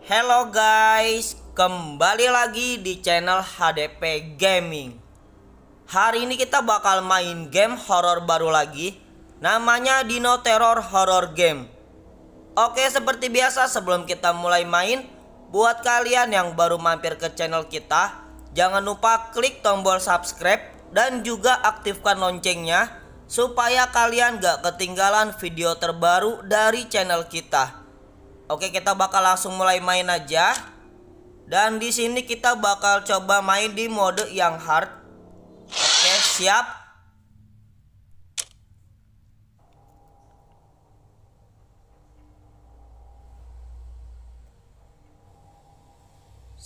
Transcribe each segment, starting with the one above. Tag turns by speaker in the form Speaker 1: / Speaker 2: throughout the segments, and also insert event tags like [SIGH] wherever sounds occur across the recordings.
Speaker 1: Hello guys, kembali lagi di channel HDP Gaming. Hari ini kita bakal main game horor baru lagi, namanya Dino Terror Horror Game. Oke, seperti biasa sebelum kita mulai main, buat kalian yang baru mampir ke channel kita, jangan lupa klik tombol subscribe dan juga aktifkan loncengnya supaya kalian gak ketinggalan video terbaru dari channel kita. Oke, kita bakal langsung mulai main aja. Dan di sini kita bakal coba main di mode yang hard. Oke, siap.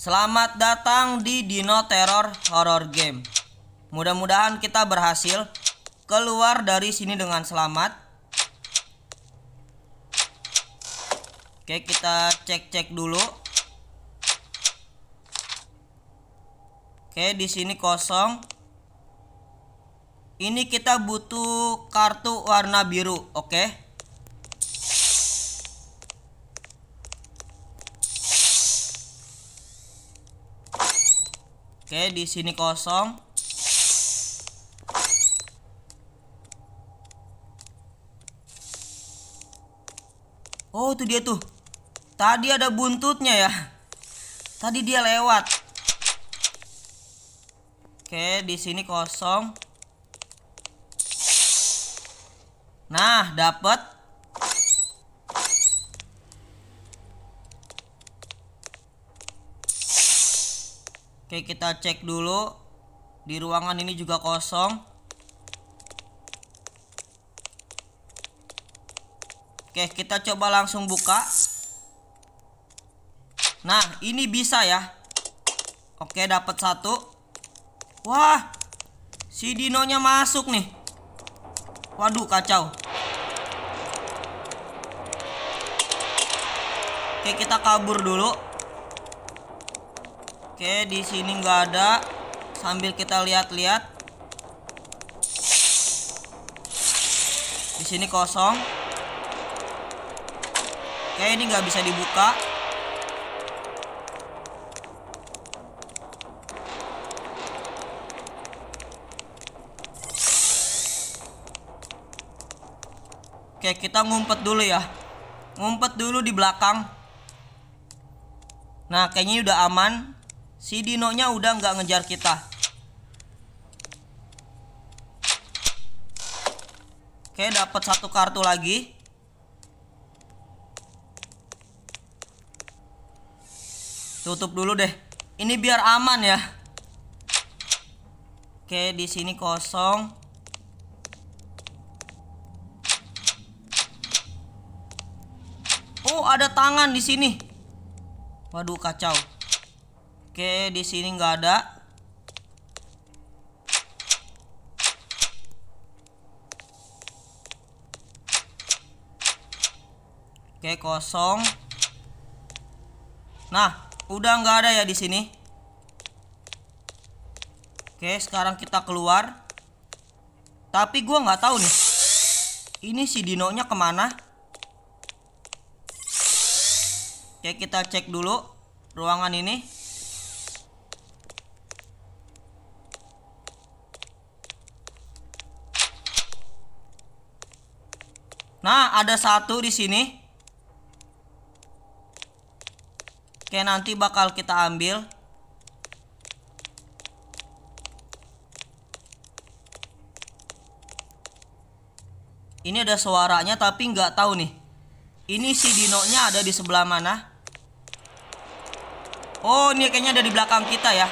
Speaker 1: Selamat datang di Dino Terror Horror Game. Mudah-mudahan kita berhasil keluar dari sini dengan selamat. Oke, kita cek-cek dulu. Oke, di sini kosong. Ini kita butuh kartu warna biru, oke? Oke, di sini kosong. Oh itu dia tuh Tadi ada buntutnya ya Tadi dia lewat Oke di sini kosong Nah dapat. Oke kita cek dulu Di ruangan ini juga kosong Oke, kita coba langsung buka. Nah, ini bisa ya. Oke, dapat satu. Wah, si dinonya masuk nih. Waduh, kacau. Oke, kita kabur dulu. Oke, di sini nggak ada. Sambil kita lihat-lihat. Di sini kosong ya ini nggak bisa dibuka Oke, kita ngumpet dulu ya. Ngumpet dulu di belakang. Nah, kayaknya udah aman. Si dinonya udah nggak ngejar kita. Oke, dapat satu kartu lagi. tutup dulu deh ini biar aman ya oke di sini kosong oh ada tangan di sini waduh kacau oke di sini nggak ada oke kosong nah Udah nggak ada ya di sini. Oke, sekarang kita keluar. Tapi gue nggak tahu nih. Ini si dinonya kemana? Oke, kita cek dulu ruangan ini. Nah, ada satu di sini. Oke, nanti bakal kita ambil. Ini ada suaranya tapi nggak tahu nih. Ini si dinonya ada di sebelah mana? Oh, ini kayaknya ada di belakang kita ya.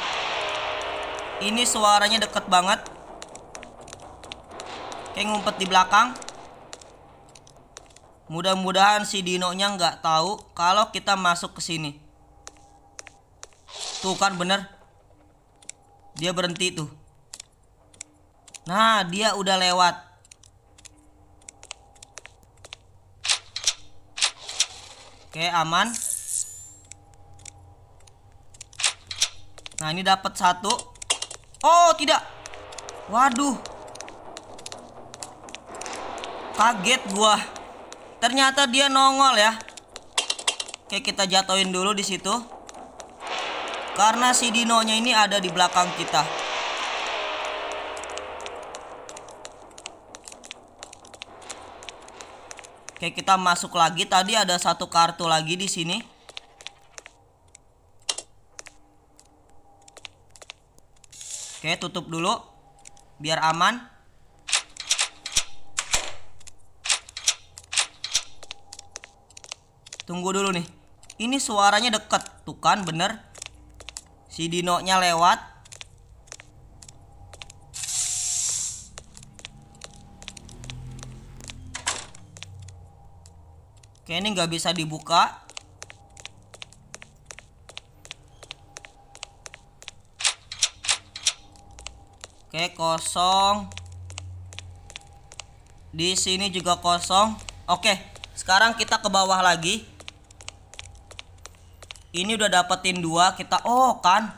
Speaker 1: Ini suaranya deket banget. Kayak ngumpet di belakang. Mudah-mudahan si dinonya nggak tahu kalau kita masuk ke sini. Tuh kan bener Dia berhenti tuh Nah dia udah lewat Oke aman Nah ini dapat satu Oh tidak Waduh Kaget gua Ternyata dia nongol ya Oke kita jatuhin dulu di situ. Karena si dinonya ini ada di belakang kita. Oke, kita masuk lagi. Tadi ada satu kartu lagi di sini. Oke, tutup dulu biar aman. Tunggu dulu nih. Ini suaranya deket, tuh kan bener si nya lewat oke ini nggak bisa dibuka oke kosong di sini juga kosong oke sekarang kita ke bawah lagi ini udah dapetin dua kita oh kan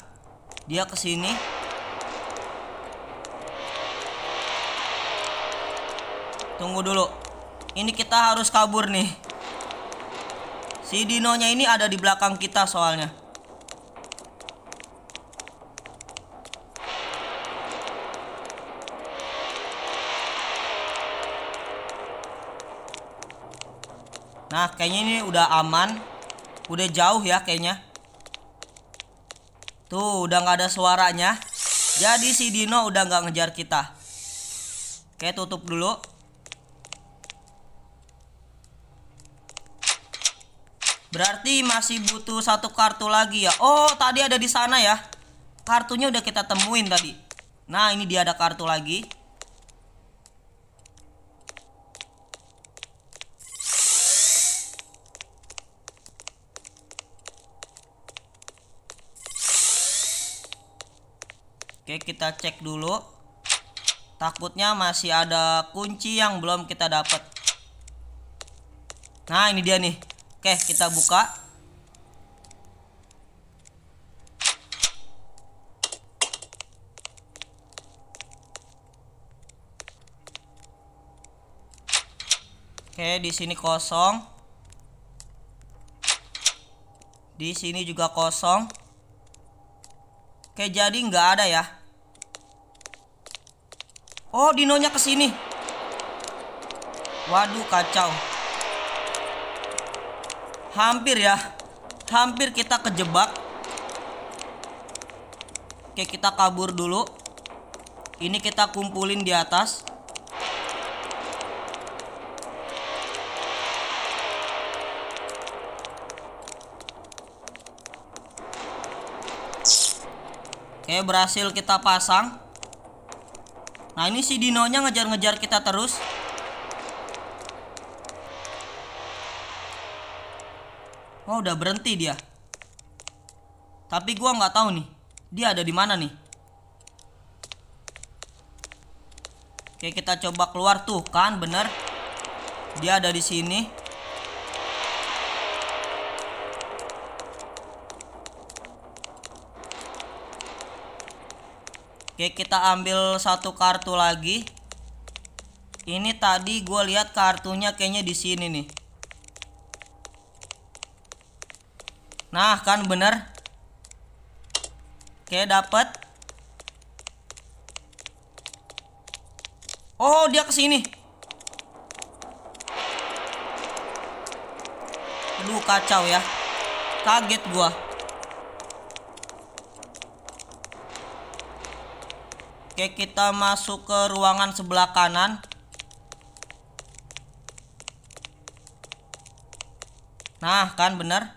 Speaker 1: dia kesini tunggu dulu ini kita harus kabur nih si dinonya ini ada di belakang kita soalnya Nah, kayaknya ini udah aman. Udah jauh ya kayaknya. Tuh, udah nggak ada suaranya. Jadi si Dino udah nggak ngejar kita. Oke, tutup dulu. Berarti masih butuh satu kartu lagi ya. Oh, tadi ada di sana ya. Kartunya udah kita temuin tadi. Nah, ini dia ada kartu lagi. Oke kita cek dulu Takutnya masih ada kunci yang belum kita dapat Nah ini dia nih Oke kita buka Oke di sini kosong Di sini juga kosong Oke jadi nggak ada ya Oh, dinonya ke sini. Waduh, kacau. Hampir ya. Hampir kita kejebak. Oke, kita kabur dulu. Ini kita kumpulin di atas. Oke, berhasil kita pasang. Nah ini si dinonya ngejar-ngejar kita terus Oh udah berhenti dia Tapi gua nggak tahu nih Dia ada di mana nih Oke kita coba keluar tuh kan bener Dia ada di sini Oke, kita ambil satu kartu lagi. Ini tadi gue lihat kartunya kayaknya di sini nih. Nah, kan bener. Oke, dapat. Oh, dia kesini Aduh, kacau ya. Kaget gue Oke, kita masuk ke ruangan sebelah kanan. Nah, kan bener.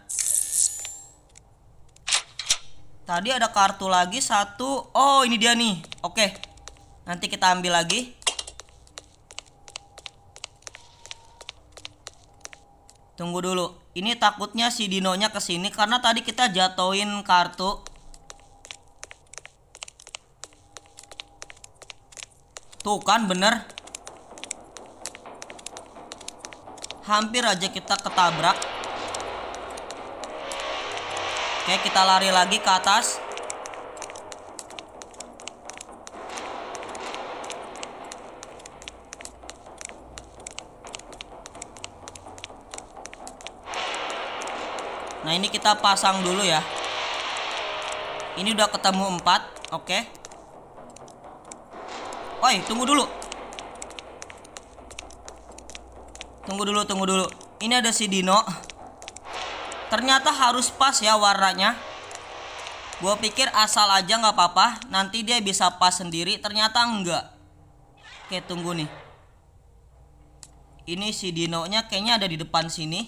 Speaker 1: Tadi ada kartu lagi satu. Oh, ini dia nih. Oke. Nanti kita ambil lagi. Tunggu dulu. Ini takutnya si dinonya nya kesini karena tadi kita jatuhin kartu. Tuh kan bener Hampir aja kita ketabrak Oke kita lari lagi ke atas Nah ini kita pasang dulu ya Ini udah ketemu 4 Oke okay. Oi, tunggu dulu. Tunggu dulu, tunggu dulu. Ini ada si Dino. Ternyata harus pas ya warnanya. Gue pikir asal aja nggak apa-apa. Nanti dia bisa pas sendiri. Ternyata enggak. Oke, tunggu nih. Ini si Dino-nya kayaknya ada di depan sini.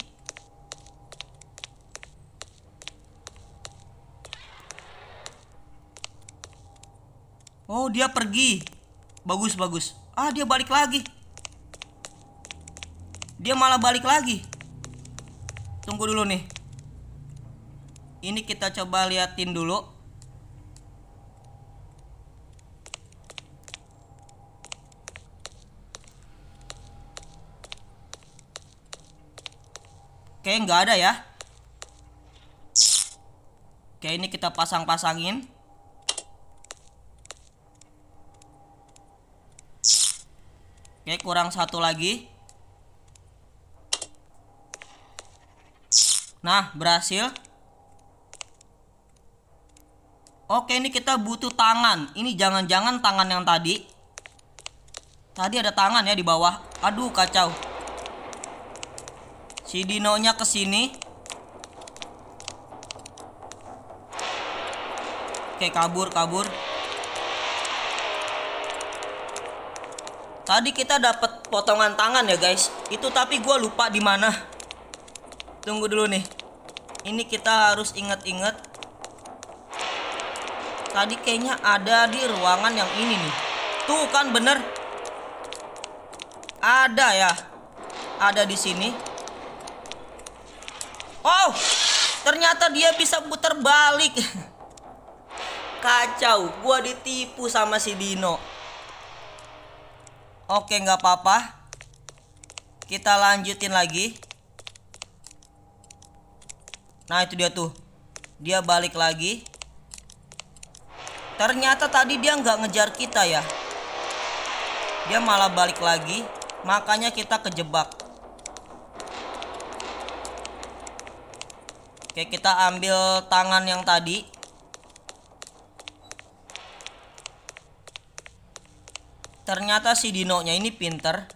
Speaker 1: Oh, dia pergi. Bagus, bagus. Ah, dia balik lagi. Dia malah balik lagi. Tunggu dulu nih. Ini kita coba liatin dulu. Oke, nggak ada ya. Oke, ini kita pasang-pasangin. Oke, kurang satu lagi. Nah, berhasil. Oke, ini kita butuh tangan. Ini jangan-jangan tangan yang tadi. Tadi ada tangan ya di bawah. Aduh, kacau. Si dinonya ke sini. Oke, kabur, kabur. Tadi kita dapat potongan tangan ya guys. Itu tapi gue lupa di mana. Tunggu dulu nih. Ini kita harus inget-inget. Tadi kayaknya ada di ruangan yang ini nih. Tuh kan bener. Ada ya. Ada di sini. Oh, ternyata dia bisa putar balik. [LAUGHS] Kacau, gua ditipu sama si Dino. Oke nggak apa-apa Kita lanjutin lagi Nah itu dia tuh Dia balik lagi Ternyata tadi dia nggak ngejar kita ya Dia malah balik lagi Makanya kita kejebak Oke kita ambil tangan yang tadi ternyata si dinonya ini pinter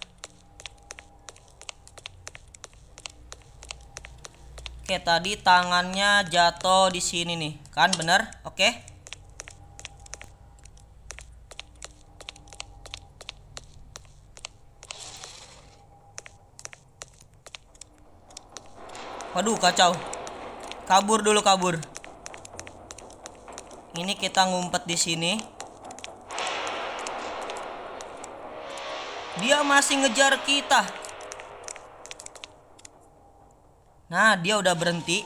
Speaker 1: oke tadi tangannya jatuh di sini nih kan bener oke Waduh kacau Kabur dulu kabur Ini kita ngumpet di sini Dia masih ngejar kita. Nah, dia udah berhenti.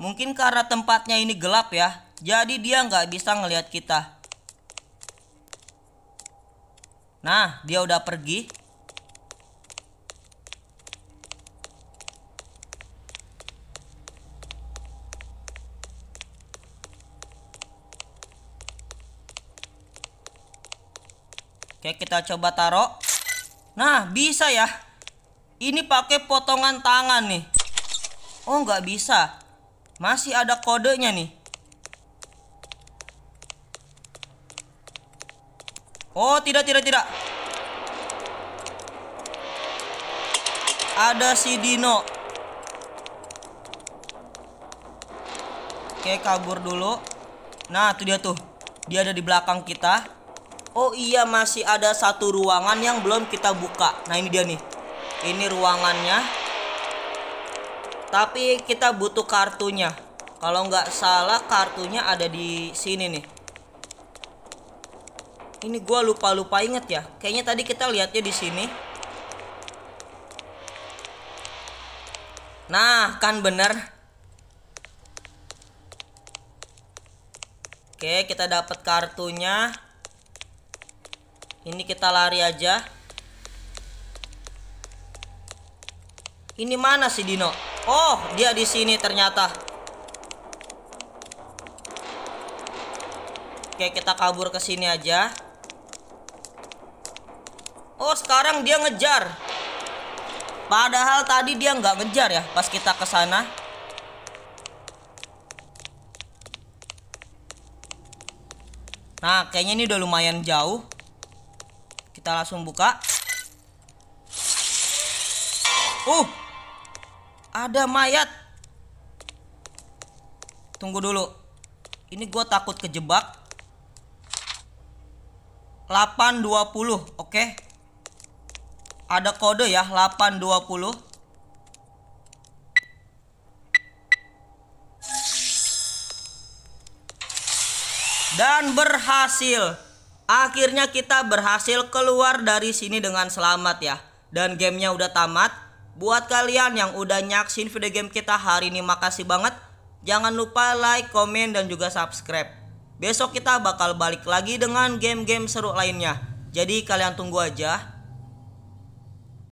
Speaker 1: Mungkin karena tempatnya ini gelap ya. Jadi dia nggak bisa ngelihat kita. Nah, dia udah pergi. Oke, kita coba taruh. Nah, bisa ya. Ini pakai potongan tangan nih. Oh, nggak bisa. Masih ada kodenya nih. Oh, tidak, tidak, tidak. Ada si Dino. Oke, kabur dulu. Nah, itu dia tuh. Dia ada di belakang kita. Oh iya masih ada satu ruangan yang belum kita buka Nah ini dia nih Ini ruangannya Tapi kita butuh kartunya Kalau nggak salah kartunya ada di sini nih Ini gue lupa-lupa inget ya Kayaknya tadi kita lihatnya di sini Nah kan bener Oke kita dapat kartunya ini kita lari aja ini mana sih Dino oh dia di sini ternyata oke kita kabur ke sini aja oh sekarang dia ngejar padahal tadi dia nggak ngejar ya pas kita ke sana Nah, kayaknya ini udah lumayan jauh kita langsung buka uh ada mayat tunggu dulu ini gue takut kejebak 820 oke okay. ada kode ya 820 dan berhasil Akhirnya kita berhasil keluar dari sini dengan selamat ya. Dan gamenya udah tamat. Buat kalian yang udah nyaksin video game kita hari ini makasih banget. Jangan lupa like, komen, dan juga subscribe. Besok kita bakal balik lagi dengan game-game seru lainnya. Jadi kalian tunggu aja.